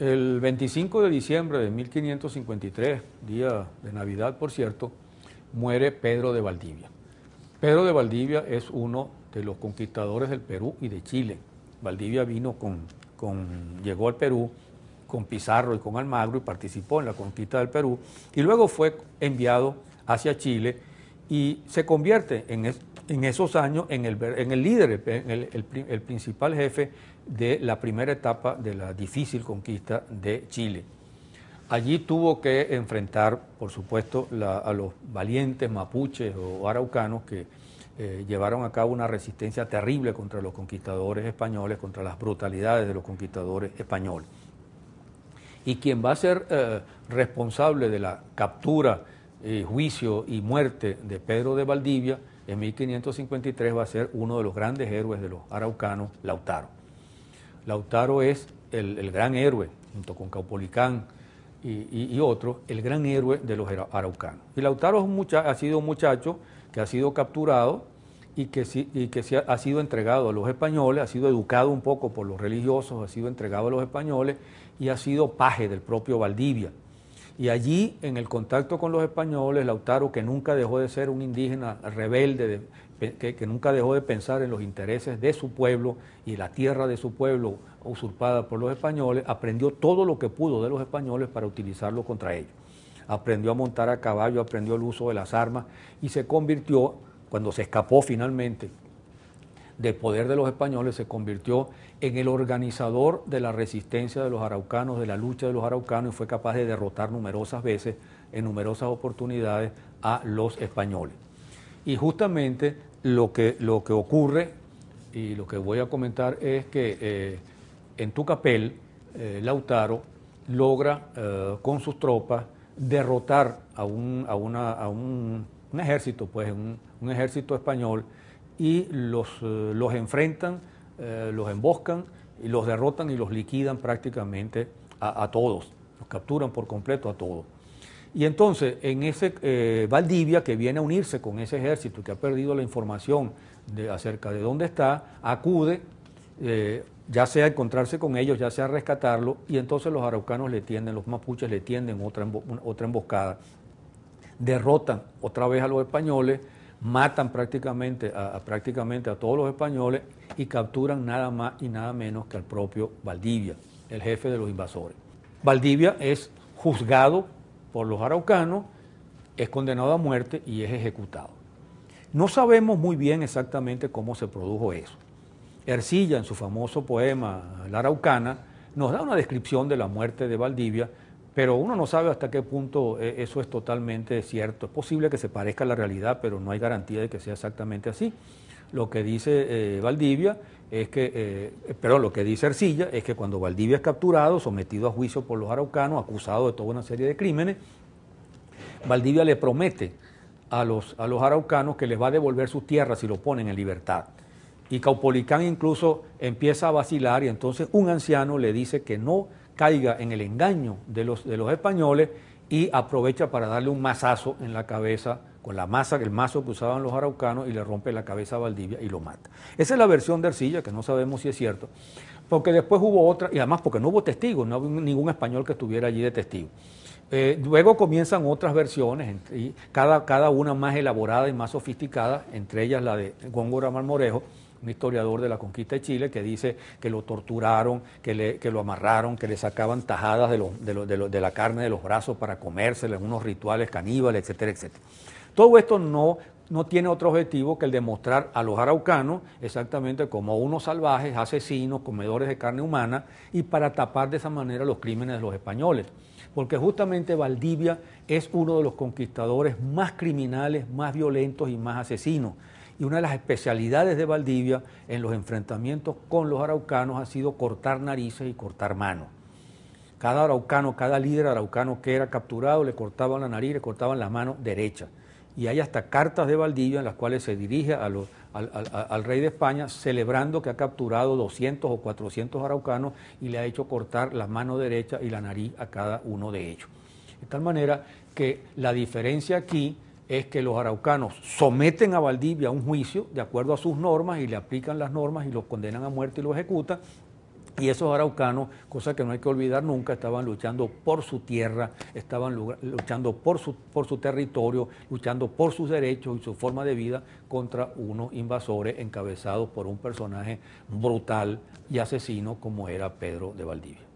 El 25 de diciembre de 1553, día de Navidad por cierto, muere Pedro de Valdivia. Pedro de Valdivia es uno de los conquistadores del Perú y de Chile. Valdivia vino con, con llegó al Perú con Pizarro y con Almagro y participó en la conquista del Perú y luego fue enviado hacia Chile y se convierte en, en esos años en el, líder, en el, principal jefe de la primera etapa de la difícil conquista de Chile. Allí tuvo que enfrentar, por supuesto, a los valientes mapuches o araucanos que eh, llevaron a cabo una resistencia terrible contra los conquistadores españoles, contra las brutalidades de los conquistadores españoles. Y quien va a ser eh, responsable de la captura, juicio y muerte de Pedro de Valdivia, en 1553 va a ser uno de los grandes héroes de los araucanos, Lautaro. Lautaro es el, gran héroe, junto con Caupolicán y, otros, el gran héroe de los araucanos. Y Lautaro ha sido un muchacho que ha sido capturado y que, ha sido entregado a los españoles, ha sido educado un poco por los religiosos, ha sido entregado a los españoles y ha sido paje del propio Valdivia y allí, en el contacto con los españoles, Lautaro, que nunca dejó de ser un indígena rebelde, que, nunca dejó de pensar en los intereses de su pueblo y la tierra de su pueblo usurpada por los españoles, aprendió todo lo que pudo de los españoles para utilizarlo contra ellos. Aprendió a montar a caballo, aprendió el uso de las armas y se convirtió, cuando se escapó finalmente del poder de los españoles, se convirtió en el organizador de la resistencia de los araucanos, de la lucha de los araucanos y fue capaz de derrotar numerosas veces, en numerosas oportunidades, a los españoles. Y justamente lo que, lo que ocurre y lo que voy a comentar es que eh, en Tucapel, eh, Lautaro logra eh, con sus tropas derrotar a un, ejército, pues un, un ejército español y los, eh, los enfrentan, eh, los emboscan, y los derrotan y los liquidan prácticamente a, todos, los capturan por completo a todos. Y entonces, en ese eh, Valdivia, que viene a unirse con ese ejército que ha perdido la información acerca de dónde está, acude, ya sea a encontrarse con ellos, ya sea a rescatarlo, y entonces los araucanos le tienden, los mapuches le tienden otra, otra emboscada. Derrotan otra vez a los españoles, matan prácticamente a, prácticamente a todos los españoles y capturan nada más y nada menos que al propio Valdivia, el jefe de los invasores. Valdivia es juzgado por los araucanos, es condenado a muerte y es ejecutado. No sabemos muy bien exactamente cómo se produjo eso. Ercilla, en su famoso poema La Araucana, nos da una descripción de la muerte de Valdivia, pero uno no sabe hasta qué punto eh, eso es totalmente cierto. Es posible que se parezca a la realidad, pero no hay garantía de que sea exactamente así. Lo que dice eh, Valdivia es que, eh, pero lo que dice Arcilla es que cuando Valdivia es capturado, sometido a juicio por los araucanos, acusado de toda una serie de crímenes, Valdivia le promete a los, a los araucanos que les va a devolver sus tierras si lo ponen en libertad. Y Caupolicán incluso empieza a vacilar y entonces un anciano le dice que no caiga en el engaño de los, de los españoles y aprovecha para darle un mazazo en la cabeza con la masa, el mazo que usaban los araucanos y le rompe la cabeza a Valdivia y lo mata. Esa es la versión de Arcilla, que no sabemos si es cierto, porque después hubo otra, y además porque no hubo testigos, no hubo ningún español que estuviera allí de testigo. Eh, luego comienzan otras versiones, y cada, cada una más elaborada y más sofisticada, entre ellas la de Góngora Marmorejo, un historiador de la conquista de Chile, que dice que lo torturaron, que, lo amarraron, que le sacaban tajadas de, la carne de los brazos para comérsela en unos rituales caníbales, etcétera, etcétera. Todo esto no, no tiene otro objetivo que el demostrar a los araucanos exactamente como unos salvajes, asesinos, comedores de carne humana, y para tapar de esa manera los crímenes de los españoles porque justamente Valdivia es uno de los conquistadores más criminales, más violentos y más asesinos. Y una de las especialidades de Valdivia en los enfrentamientos con los araucanos ha sido cortar narices y cortar manos. Cada araucano, cada líder araucano que era capturado, le cortaban la nariz, le cortaban la mano derecha. Y hay hasta cartas de Valdivia en las cuales se dirige al, al, rey de España celebrando que ha capturado 200 o 400 araucanos y le ha hecho cortar la mano derecha y la nariz a cada uno de ellos. De tal manera que la diferencia aquí es que los araucanos someten a Valdivia a un juicio de acuerdo a sus normas y le aplican las normas y lo condenan a muerte y lo ejecutan. Y esos araucanos, cosa que no hay que olvidar nunca, estaban luchando por su tierra, estaban luchando por su, por su territorio, luchando por sus derechos y su forma de vida contra unos invasores encabezados por un personaje brutal y asesino como era Pedro de Valdivia.